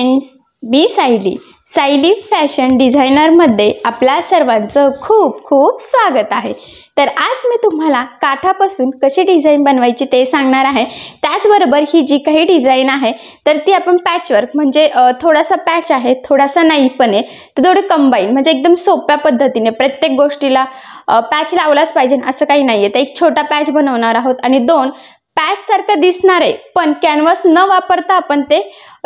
friends मी Sayali Sayali fashion डिझायनरमध्ये आपल्या सर्वांचं खूप खूप स्वागत आहे तर आज मी तुम्हाला काठापासून कशी डिझाईन बनवायची ते सांगणार आहे त्याचबरोबर ही जी काही डिझाईन आहे तर ती आपण पॅचवर्क म्हणजे थोडासा पॅच आहे थोडासा नाही पण आहे तर थोडं कंबाईन म्हणजे एकदम सोप्या पद्धतीने प्रत्येक गोष्टीला पॅच लावलाच पाहिजे असं काही नाही आहे तर एक छोटा पॅच बनवणार आहोत आणि दोन पॅचसारखं दिसणार आहे पण कॅनव्हास न वापरता आपण ते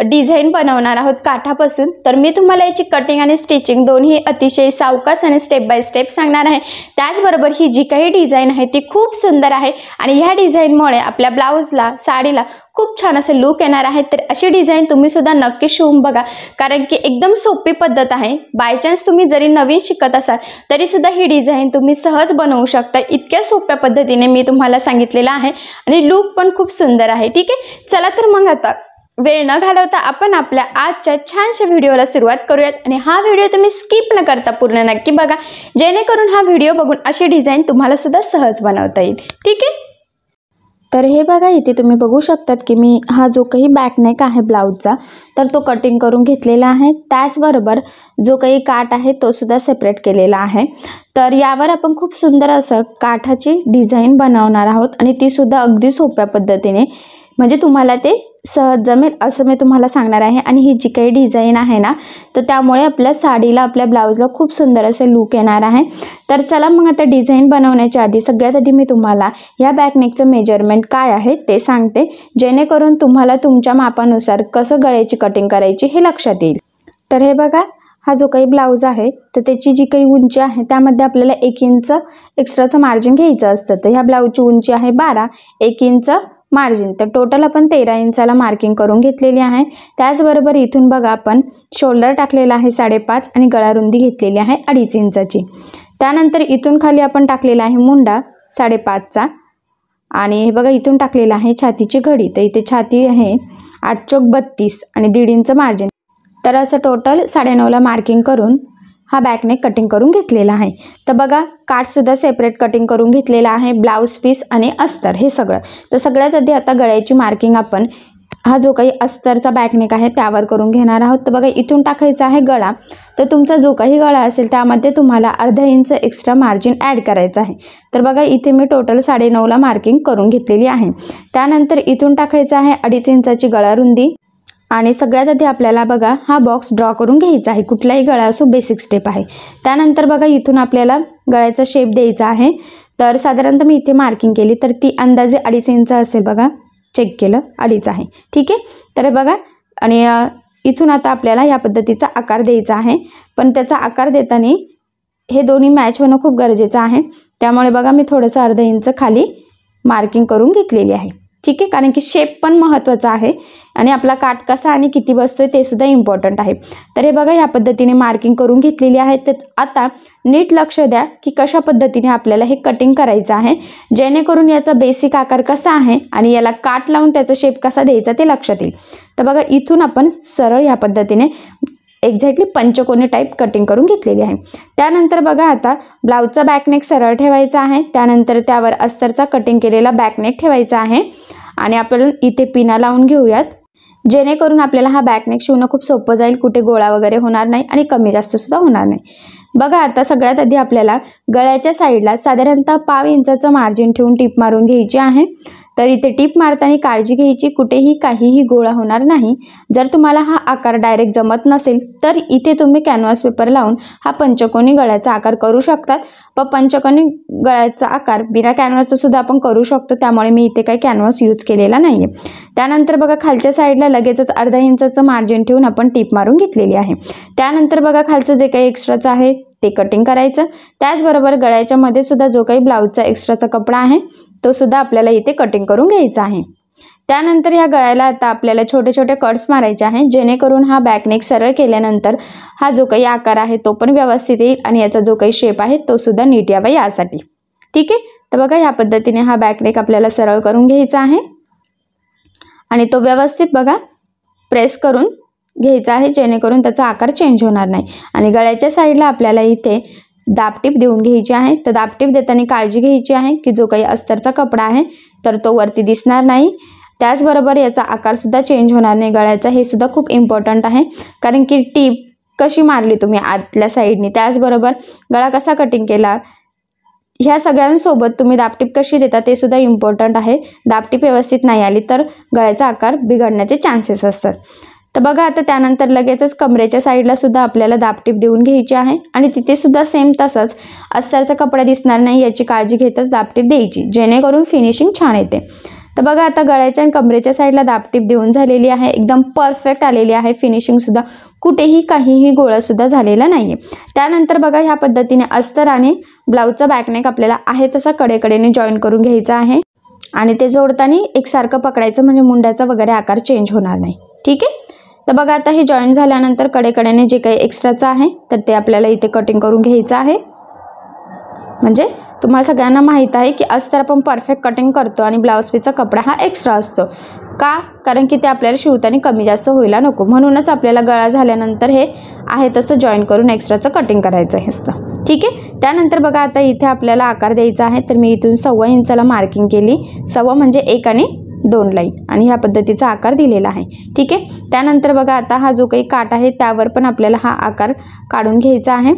डिझाईन बनवणार आहोत काठापासून तर मी तुम्हाला याची कटिंग आणि स्टिचिंग दोन्ही अतिशय सावकाश आणि स्टेप बाय स्टेप सांगणार आहे त्याचबरोबर ही जी काही डिझाईन आहे ती खूप सुंदर आहे आणि ह्या डिझाईनमुळे आपल्या ब्लाऊजला साडीला खूप छान असे लूक येणार आहे तर अशी डिझाईन तुम्ही सुद्धा नक्की शिवून बघा कारण की एकदम सोपी पद्धत आहे बाय चान्स तुम्ही जरी नवीन शिकत असाल तरी सुद्धा ही डिझाईन तुम्ही सहज बनवू शकता इतक्या सोप्या पद्धतीने मी तुम्हाला सांगितलेलं आहे आणि लूक पण खूप सुंदर आहे ठीक आहे चला तर मग आता वेळ न घालवता आपण आपल्या आजच्या छानशा व्हिडिओला सुरुवात करूयात आणि हा व्हिडिओ तुम्ही स्किप न करता पूर्ण नक्की बघा जेणेकरून हा व्हिडिओ बघून अशी डिझाईन तुम्हाला सुद्धा सहज बनवता येईल ठीक आहे तर हे बघा इथे तुम्ही बघू शकतात की मी हा जो काही बॅकनेक आहे ब्लाऊजचा तर तो कटिंग करून घेतलेला आहे त्याचबरोबर जो काही काट आहे तो सुद्धा सेपरेट केलेला आहे तर यावर आपण खूप सुंदर असं काठाची डिझाईन बनवणार आहोत आणि ती सुद्धा अगदी सोप्या पद्धतीने म्हणजे तुम्हाला ते सहज जमेल असं मी तुम्हाला सांगणार आहे आणि ही जी काही डिझाईन आहे ना तर त्यामुळे आपल्या साडीला आपल्या ब्लाऊजला खूप सुंदर असे लूक येणार आहे तर चला मग आता डिझाईन बनवण्याच्या आधी सगळ्यात आधी मी तुम्हाला या बॅकनेकचं मेजरमेंट काय आहे ते सांगते जेणेकरून तुम्हाला तुमच्या मापानुसार कसं गळ्याची कटिंग करायची हे लक्षात येईल तर हे बघा हा जो काही ब्लाऊज आहे तर त्याची जी काही उंची आहे त्यामध्ये आपल्याला एक इंच एक्स्ट्राचं मार्जिन घ्यायचं असतं तर ह्या ब्लाऊजची उंची आहे बारा एक इंच मार्जिन तर टोटल आपण तेरा इंचाला मार्किंग करून घेतलेली आहे त्याचबरोबर इथून बघा आपण शोल्डर टाकलेला आहे साडेपाच आणि गळारुंदी घेतलेली आहे अडीच इंचाची त्यानंतर इथून खाली आपण टाकलेला आहे मुंडा साडेपाचचा आणि हे बघा इथून टाकलेला आहे छातीची घडी तर इथे छाती आहे आठ चौक बत्तीस आणि दीड इंच मार्जिन तर असं टोटल साडेनऊला मार्किंग करून हा बॅकनेक कटिंग करून घेतलेला आहे तर बघा काठसुद्धा सेपरेट कटिंग करून घेतलेला आहे ब्लाऊज पीस आणि अस्तर हे सगळं तर सगळ्यात आधी आता गळ्याची मार्किंग आपण हा जो काही अस्तरचा बॅकनेक आहे त्यावर करून घेणार आहोत तर बघा इथून टाकायचा आहे गळा तर तुमचा जो काही गळा असेल त्यामध्ये तुम्हाला अर्धा इंच एक्स्ट्रा मार्जिन ॲड करायचं आहे तर बघा इथे मी टोटल साडेनऊला मार्किंग करून घेतलेली आहे त्यानंतर इथून टाकायचं आहे अडीच इंचाची गळा रुंदी आणि सगळ्यात आधी आपल्याला बघा हा बॉक्स ड्रॉ करून घ्यायचा आहे कुठलाही गळा असो बेसिक स्टेप आहे त्यानंतर बघा इथून आपल्याला गळ्याचा शेप द्यायचा आहे तर साधारणतः मी इथे मार्किंग केली तर ती अंदाजे अडीच इंच असेल बघा चेक केलं अडीच आहे ठीक आहे तर बघा आणि इथून आता आपल्याला या पद्धतीचा आकार द्यायचा आहे पण त्याचा आकार देताना हे दोन्ही मॅच होणं खूप गरजेचं आहे त्यामुळे बघा मी थोडंसं अर्धा इंच खाली मार्किंग करून घेतलेली आहे ठीक आहे कारण की शेप पण महत्त्वाचा आहे आणि आपला काट कसा आणि किती बसतोय ते सुद्धा इम्पॉर्टंट आहे तर हे बघा ह्या पद्धतीने मार्किंग करून घेतलेली आहे तर आता नीट लक्ष द्या की कशा पद्धतीने आपल्याला हे कटिंग करायचं आहे जेणेकरून याचा बेसिक आकार कसा आहे आणि याला काट लावून त्याचा शेप कसा द्यायचा ते लक्षात येईल तर बघा इथून आपण सरळ ह्या पद्धतीने एक्झॅक्टली पंचकोनी टाईप कटिंग करून घेतलेली आहे त्यानंतर बघा आता ब्लाऊजचा बॅकनेक सरळ ठेवायचा आहे त्यानंतर त्यावर अस्तरचा कटिंग केलेला बॅकनेक ठेवायचा आहे आणि आपण इथे पिना लावून घेऊयात जेणेकरून आपल्याला हा बॅकनेक शिवणं खूप सोपं जाईल कुठे गोळा वगैरे होणार नाही आणि कमी जास्तसुद्धा होणार नाही बघा आता सगळ्यात आधी आपल्याला गळ्याच्या साईडला साधारणतः पाव इंचाचं मार्जिन ठेवून टीप मारून घ्यायची आहे तर इथे टीप मारताना काळजी घ्यायची कुठेही काहीही गोळा होणार नाही जर तुम्हाला हा आकार डायरेक्ट जमत नसेल तर इथे तुम्ही कॅनव्हास पेपर लावून हा पंचकोनी गळ्याचा आकार करू शकतात व पंचकोनी गळ्याचा आकार बिना कॅनव्हासचा सुद्धा आपण करू शकतो त्यामुळे मी इथे काही कॅनव्हास यूज केलेला नाही त्यानंतर बघा खालच्या साईडला लगेचच अर्धा इंचाचं मार्जिन ठेवून आपण टीप मारून घेतलेली आहे त्यानंतर बघा खालचं जे काही एक्स्ट्राचं आहे ते कटिंग करायचं त्याचबरोबर गळ्याच्यामध्ये सुद्धा जो काही ब्लाऊजचा एक्स्ट्राचा कपडा आहे तो सुद्धा आपल्याला इथे कटिंग करून घ्यायचा आहे त्यानंतर या गळ्याला आता आपल्याला छोटे छोटे कट्स मारायचे आहेत जेणेकरून हा बॅकनेक सरळ केल्यानंतर हा जो काही आकार आहे तो पण व्यवस्थित येईल आणि याचा जो काही शेप आहे तो सुद्धा नीट यावा यासाठी ठीक आहे तर बघा ह्या पद्धतीने हा बॅकनेक आपल्याला सरळ करून घ्यायचा आहे आणि तो व्यवस्थित बघा प्रेस करून घ्यायचा आहे जेणेकरून त्याचा आकार चेंज होणार नाही आणि गळ्याच्या साईडला आपल्याला इथे दापटीप देऊन घ्यायची आहे तर दापटीप देताना काळजी घ्यायची आहे की जो काही अस्तरचा कपडा आहे तर तो वरती दिसणार नाही त्याचबरोबर याचा आकारसुद्धा चेंज होणार नाही गळ्याचा हे सुद्धा खूप इम्पॉर्टंट आहे कारण की टीप कशी मारली तुम्ही आतल्या साईडनी त्याचबरोबर गळा कसा कटिंग केला ह्या सगळ्यांसोबत तुम्ही दापटीप कशी देता ते सुद्धा इम्पॉर्टंट आहे दापटीप व्यवस्थित नाही आली तर गळ्याचा आकार बिघडण्याचे चान्सेस असतात तर बघा आता त्यानंतर लगेचच कमरेच्या साईडला सुद्धा आपल्याला दापटीप देऊन घ्यायची आहे आणि तिथे सुद्धा सेम तसाच अस्तरचा कपडा दिसणार नाही याची काळजी घेतच दापटीप द्यायची जेणेकरून फिनिशिंग छान येते तर बघा आता गळ्याच्या आणि कमरेच्या साईडला दापटीप देऊन झालेली आहे एकदम परफेक्ट आलेली आहे फिनिशिंगसुद्धा कुठेही काहीही गोळासुद्धा झालेला नाही आहे त्यानंतर बघा ह्या पद्धतीने अस्तर आणि ब्लाऊजचा बॅकनेक आपल्याला आहे तसा कडेकडेने जॉईन करून घ्यायचा आहे आणि ते जोडताना एकसारखं पकडायचं म्हणजे मुंड्याचा वगैरे आकार चेंज होणार नाही ठीक आहे तर बघा आता हे जॉईन झाल्यानंतर कडेकड्याने जे काही एक्स्ट्राचं आहे तर ते आपल्याला इथे कटिंग करून घ्यायचं आहे म्हणजे तुम्हाला सगळ्यांना माहीत आहे की तर आपण परफेक्ट कटिंग करतो आणि ब्लाऊज पीचा कपडा हा एक्स्ट्रा असतो का कारण की ते आपल्याला शिवताना कमी जास्त व्हायला नको म्हणूनच आपल्याला गळा झाल्यानंतर हे आहे तसं जॉईन करून एक्स्ट्राचं कटिंग करायचं आहे असतं ठीक आहे त्यानंतर बघा आता इथे आपल्याला आकार द्यायचा आहे तर मी इथून सव्वा इंचाला मार्किंग केली सव्वा म्हणजे एक आणि दोन लाईन आणि ह्या पद्धतीचा आकार दिलेला आहे ठीक आहे त्यानंतर बघा आता हा जो काही काट आहे त्यावर पण आपल्याला हा आकार काढून घ्यायचा आहे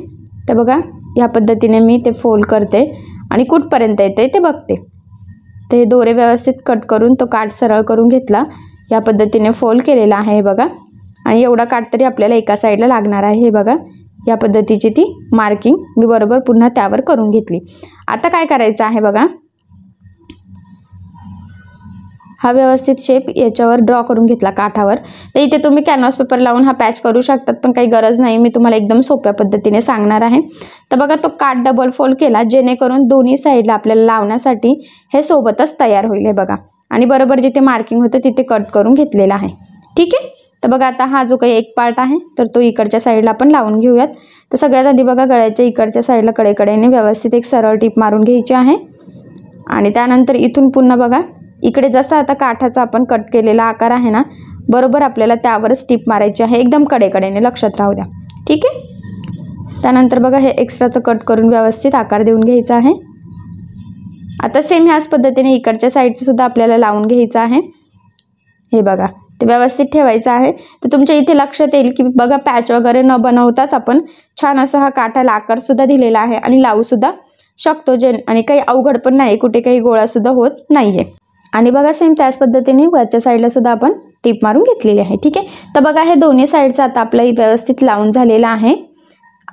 तर बघा ह्या पद्धतीने मी ते फोल्ड करते आणि कुठपर्यंत येते ते बघते ते दोरे व्यवस्थित कट करून तो काट सरळ करून घेतला या पद्धतीने फोल्ड केलेला आहे हे बघा आणि एवढा काट तरी आपल्याला एका साईडला लागणार आहे हे बघा या पद्धतीची ती मार्किंग मी बरोबर पुन्हा त्यावर करून घेतली आता काय करायचं आहे बघा हा व्यवस्थित शेप याच्यावर ड्रॉ करून घेतला काठावर तर इथे तुम्ही कॅनव्हास पेपर लावून हा पॅच करू शकतात पण काही गरज नाही मी तुम्हाला एकदम सोप्या पद्धतीने सांगणार आहे तर बघा तो काठ डबल फोल्ड केला जेणेकरून दोन्ही साईडला आपल्याला लावण्यासाठी हे सोबतच तयार होईल हे बघा आणि बरोबर जिथे मार्किंग होतं तिथे कट करून घेतलेला आहे ठीक आहे तर बघा आता हा जो काही एक पार्ट आहे तर तो इकडच्या साईडला आपण लावून घेऊयात तर सगळ्यात आधी बघा गळ्याच्या इकडच्या साईडला कडेकडेने व्यवस्थित एक सरळ टीप मारून घ्यायची आहे आणि त्यानंतर इथून पुन्हा बघा इकडे जसा आता काठाचा आपण कट केलेला आकार आहे ना बरोबर आपल्याला त्यावर स्टिप मारायची आहे एकदम कडेकडेने लक्षात राहू द्या ठीक आहे त्यानंतर बघा हे एक्स्ट्राचं कट करून व्यवस्थित आकार देऊन घ्यायचा आहे आता सेम ह्याच पद्धतीने इकडच्या साईडचं सुद्धा आपल्याला लावून घ्यायचं आहे हे बघा ते व्यवस्थित ठेवायचं आहे तर तुमच्या इथे लक्षात येईल की बघा पॅच वगैरे न बनवताच आपण छान असा हा काठाला आकारसुद्धा दिलेला आहे आणि लावूसुद्धा शकतो जे आणि काही अवघड पण नाही कुठे काही गोळासुद्धा होत नाही आणि बघा सेम त्याच पद्धतीने वरच्या साईडला सुद्धा आपण टीप मारून घेतलेली आहे ठीक आहे तर बघा हे दोन्ही साईडचं आता आपलं व्यवस्थित लावून झालेला आहे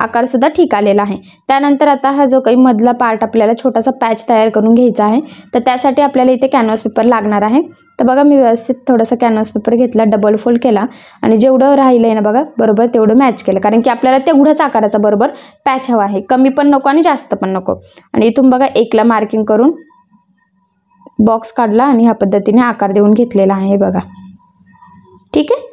आकार सुद्धा ठीक आलेला आहे त्यानंतर आता हा जो काही मधला पार्ट आपल्याला छोटासा पॅच तयार करून घ्यायचा आहे तर त्यासाठी आपल्याला इथे कॅनव्हास पेपर लागणार आहे तर बघा मी व्यवस्थित थोडासा कॅनव्हास पेपर घेतला डबल फोल्ड केला आणि जेवढं राहिलं आहे ना बघा बरोबर तेवढं मॅच केलं कारण की आपल्याला तेवढ्याच आकाराचा बरोबर पॅच हवा आहे कमी पण नको आणि जास्त पण नको आणि इथून बघा एकला मार्किंग करून बॉक्स काढला आणि ह्या पद्धतीने आकार देऊन घेतलेला आहे बघा ठीक आहे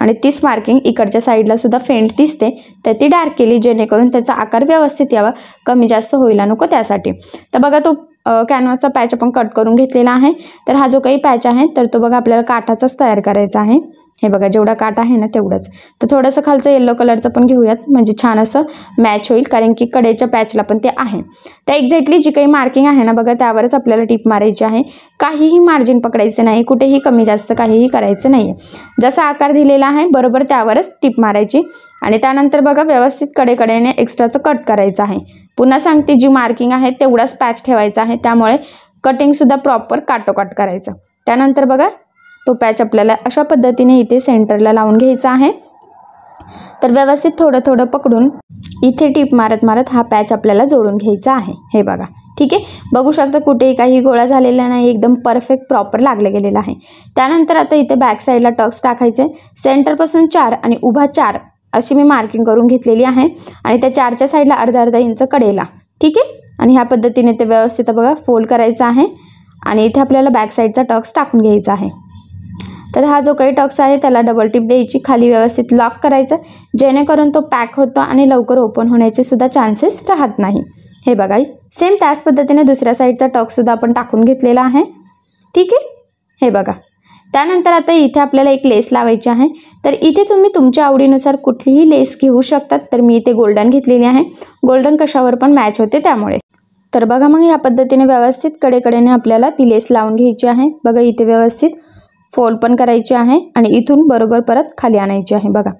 आणि तीच मार्किंग इकडच्या साईडला सुद्धा फेंट दिसते तर ती डार्क केली जेणेकरून त्याचा आकार व्यवस्थित यावा कमी जास्त होईला नको त्यासाठी तर बघा तो कॅनव्हासचा पॅच आपण कट करून घेतलेला आहे तर हा जो काही पॅच आहे तर तो बघा आपल्याला काठाचाच तयार करायचा आहे हे बघा जेवढा काट आहे ना तेवढंच तर थोडंसं खालचं येलो कलरचं पण घेऊयात म्हणजे छान असं मॅच होईल कारण की कडेच्या पॅचला पण ते आहे तर एक्झॅक्टली जी काही मार्किंग आहे ना बघा त्यावरच आपल्याला टीप मारायची आहे काहीही मार्जिन पकडायचं नाही कुठेही कमी जास्त काहीही करायचं नाही जसा आकार दिलेला आहे बरोबर त्यावरच टीप मारायची आणि त्यानंतर बघा व्यवस्थित कडेकडेने एक्स्ट्राचं कट करायचं आहे पुन्हा सांगते जी मार्किंग आहे तेवढाच पॅच ठेवायचा आहे त्यामुळे कटिंगसुद्धा प्रॉपर काटोकाट करायचं त्यानंतर बघा तो पॅच आपल्याला अशा पद्धतीने इथे सेंटरला लावून घ्यायचा आहे तर व्यवस्थित थोडं थोडं पकडून इथे टीप मारत मारत हा पॅच आपल्याला जोडून घ्यायचा आहे हे बघा ठीक आहे बघू शकता कुठेही काही गोळा झालेला नाही एकदम परफेक्ट प्रॉपर लागलं गेलेलं आहे त्यानंतर आता इथे बॅक साईडला टक्स टाकायचे सेंटरपासून चार आणि उभा चार अशी मी मार्किंग करून घेतलेली आहे आणि त्या चारच्या साईडला अर्धा अर्धा इंच कडेला ठीक आहे आणि ह्या पद्धतीने ते व्यवस्थित बघा फोल्ड करायचं आहे आणि इथे आपल्याला बॅक साईडचा टक्स टाकून घ्यायचा आहे तर हा जो काही टक्स आहे त्याला डबल टिप द्यायची खाली व्यवस्थित लॉक करायचं जेणेकरून तो पॅक होतो आणि लवकर ओपन होण्याचे सुद्धा चान्सेस राहत नाही हे बघा सेम त्याच पद्धतीने दुसऱ्या साईडचा टक्ससुद्धा आपण टाकून घेतलेला आहे ठीक आहे हे बघा त्यानंतर आता इथे आपल्याला एक लेस लावायची आहे तर इथे तुम्ही तुमच्या आवडीनुसार कुठलीही लेस घेऊ शकतात तर मी इथे गोल्डन घेतलेली आहे गोल्डन कशावर पण मॅच होते त्यामुळे तर बघा मग या पद्धतीने व्यवस्थित कडेकडेने आपल्याला ती लेस लावून घ्यायची आहे बघा इथे व्यवस्थित फोल्ड पण करायची आहे आणि इथून बरोबर परत खाली आणायची आहे बघा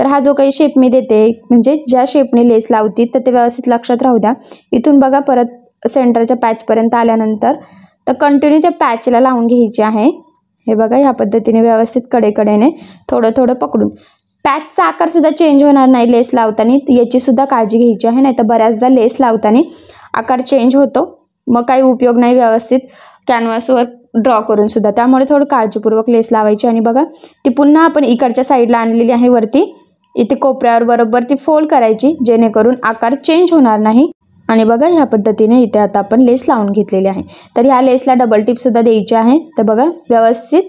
तर हा जो काही शेप मी देते म्हणजे ज्या शेपने लेस लावती तर ते व्यवस्थित लक्षात राहू द्या इथून बघा परत सेंटरच्या पॅचपर्यंत आल्यानंतर तर कंटिन्यू त्या पॅचला लावून घ्यायची आहे हे बघा ह्या पद्धतीने व्यवस्थित कडेकडेने थोडं थोडं पकडून पॅचचा आकारसुद्धा चेंज होणार नाही लेस लावताना याचीसुद्धा काळजी घ्यायची आहे नाही तर बऱ्याचदा लेस लावताना आकार चेंज होतो मग काही उपयोग नाही व्यवस्थित कॅनव्हासवर ड्रॉ करून सुद्धा त्यामुळे थोडं काळजीपूर्वक लेस लावायची आणि बघा ती पुन्हा आपण इकडच्या साईडला आणलेली आहे वरती इथे कोपऱ्यावर बरोबर ती फोल्ड करायची जेणेकरून आकार चेंज होणार नाही आणि बघा ह्या पद्धतीने इथे आता आपण लेस लावून घेतलेली आहे तर ह्या लेसला डबल टिपसुद्धा द्यायची आहे तर बघा व्यवस्थित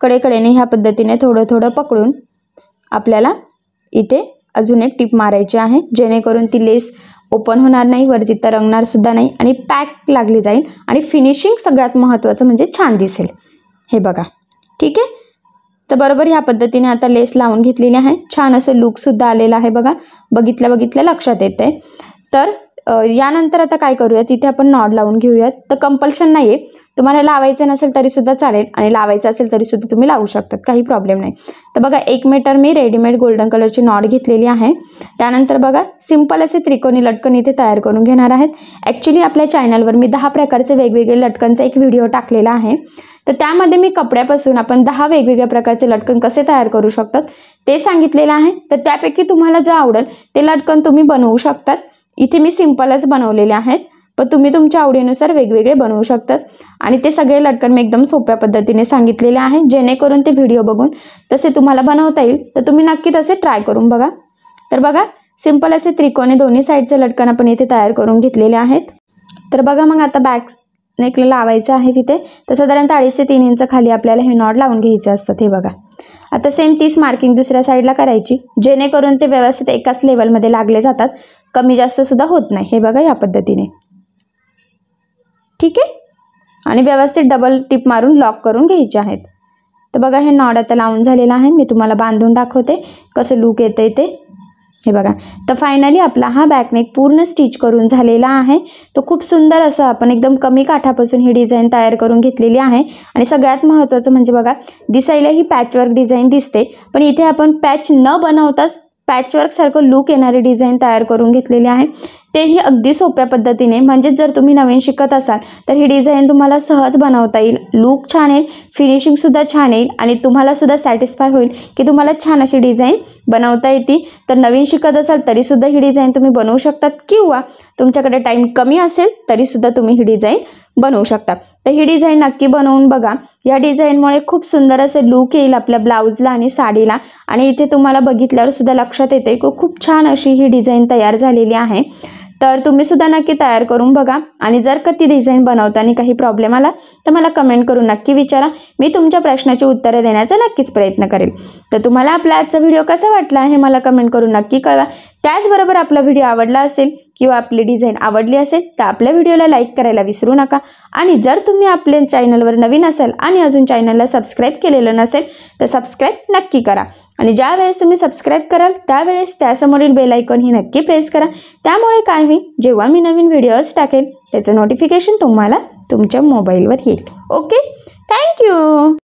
कडेकडेने ह्या पद्धतीने थोडं थोडं पकडून आपल्याला इथे अजून एक टीप मारायची आहे जेणेकरून ती लेस ओपन होणार नाही वरती रंगणार सुद्धा नाही आणि पॅक लागली जाईल आणि फिनिशिंग सगळ्यात महत्त्वाचं म्हणजे छान दिसेल हे बघा ठीक आहे तर बरोबर ह्या पद्धतीने आता लेस लावून घेतलेली आहे छान असं लुकसुद्धा आलेलं आहे बघा बघितल्या बघितल्या लक्षात येत तर यानंतर आता काय करूयात इथे आपण नॉड लावून घेऊयात तर कंपल्शन नाही आहे तुम्हाला लावायचं नसेल तरीसुद्धा चालेल आणि लावायचं असेल तरीसुद्धा तुम्ही लावू शकतात काही प्रॉब्लेम नाही तर बघा एक मीटर मी रेडीमेड गोल्डन कलरची नॉट घेतलेली आहे त्यानंतर बघा सिंपल असे त्रिकोणी लटकन इथे तयार करून घेणार आहेत ॲक्च्युली आपल्या चॅनलवर मी दहा प्रकारचे वेगवेगळे लटकनचा एक व्हिडिओ टाकलेला आहे तर त्यामध्ये मी कपड्यापासून आपण दहा वेगवेगळ्या प्रकारचे लटकन कसे तयार करू शकतात ते सांगितलेलं आहे तर त्यापैकी तुम्हाला जे आवडेल ते लटकन तुम्ही बनवू शकतात इथे मी सिंपलच बनवलेले आहेत पण तुम्ही तुमच्या आवडीनुसार वेगवेगळे बनवू शकतात आणि ते सगळे लटकन मी एकदम सोप्या पद्धतीने सांगितलेले आहे जेणेकरून ते व्हिडिओ बघून तसे तुम्हाला बनवता येईल तर तुम्ही नक्की तसे ट्राय करून बघा तर बघा सिंपल असे त्रिकोने दोन्ही साईडचे लटकन आपण इथे तयार करून घेतलेले आहेत तर बघा मग आता बॅक नेकले लावायचं आहे तिथे तर साधारणतः अडीच ते तीन इंच खाली आपल्याला हे नॉट लावून घ्यायचे असतात हे बघा आता सेम तीस मार्किंग दुसऱ्या साईडला करायची जेणेकरून ते व्यवस्थित एकाच लेवलमध्ये लागले जातात कमी जास्त सुद्धा होत नाही हे बघा या पद्धतीने ठीक आहे आणि व्यवस्थित डबल टिप मारून लॉक करून घ्यायचे आहेत तर बघा हे नॉड आता लावून झालेला आहे मी तुम्हाला बांधून दाखवते कसं लूक येतं ते हे बघा तर फायनली आपला हा बॅकनेक पूर्ण स्टिच करून झालेला आहे तो खूप सुंदर असं आपण एकदम कमी काठापासून ही डिझाईन तयार करून घेतलेली आहे आणि सगळ्यात महत्त्वाचं म्हणजे बघा दिसायला ही पॅचवर्क डिझाईन दिसते पण इथे आपण पॅच न बनवताच पॅचवर्कसारखं लूक येणारी डिझाईन तयार करून घेतलेली आहे तेही अगदी सोप्या पद्धतीने म्हणजेच जर तुम्ही नवीन शिकत असाल तर ही डिझाईन तुम्हाला सहज बनवता येईल लूक छान येईल फिनिशिंगसुद्धा छान येईल आणि तुम्हालासुद्धा सॅटिस्फाय होईल की तुम्हाला छान अशी डिझाईन बनवता येते तर नवीन शिकत असाल तरीसुद्धा ही डिझाईन तुम्ही बनवू शकतात किंवा तुमच्याकडे टाईम कमी असेल तरीसुद्धा तुम्ही ही डिझाईन बनवू शकता तर ही डिझाईन नक्की बनवून बघा या डिझाईनमुळे खूप सुंदर असे लूक येईल आपल्या ब्लाऊजला आणि साडीला आणि इथे तुम्हाला बघितल्यावर सुद्धा लक्षात येते की खूप छान अशी ही डिझाईन तयार झालेली आहे तर तुम्ही सुद्धा नक्की तयार करून बघा आणि जर का ती डिझाईन बनवताना काही प्रॉब्लेम आला तर मला कमेंट करून नक्की विचारा मी तुमच्या प्रश्नाची उत्तरे देण्याचा नक्कीच प्रयत्न करेल तर तुम्हाला आपला आजचा व्हिडिओ कसा वाटला हे मला कमेंट करून नक्की कळवा त्याचबरोबर आपला व्हिडिओ आवडला असेल किंवा आपली डिझाईन आवडली असेल तर आपल्या व्हिडिओला लाईक करायला विसरू नका आणि जर तुम्ही आपल्या चॅनलवर नवीन असाल आणि अजून चॅनलला सबस्क्राईब केलेलं नसेल तर सबस्क्राईब नक्की करा आणि ज्या वेळेस तुम्ही सबस्क्राईब कराल त्यावेळेस त्यासमोरील बेलायकॉन ही नक्की प्रेस करा त्यामुळे काय होईल जेव्हा मी नवीन व्हिडिओज टाकेल त्याचं नोटिफिकेशन तुम्हाला तुमच्या मोबाईलवर येईल ओके थँक्यू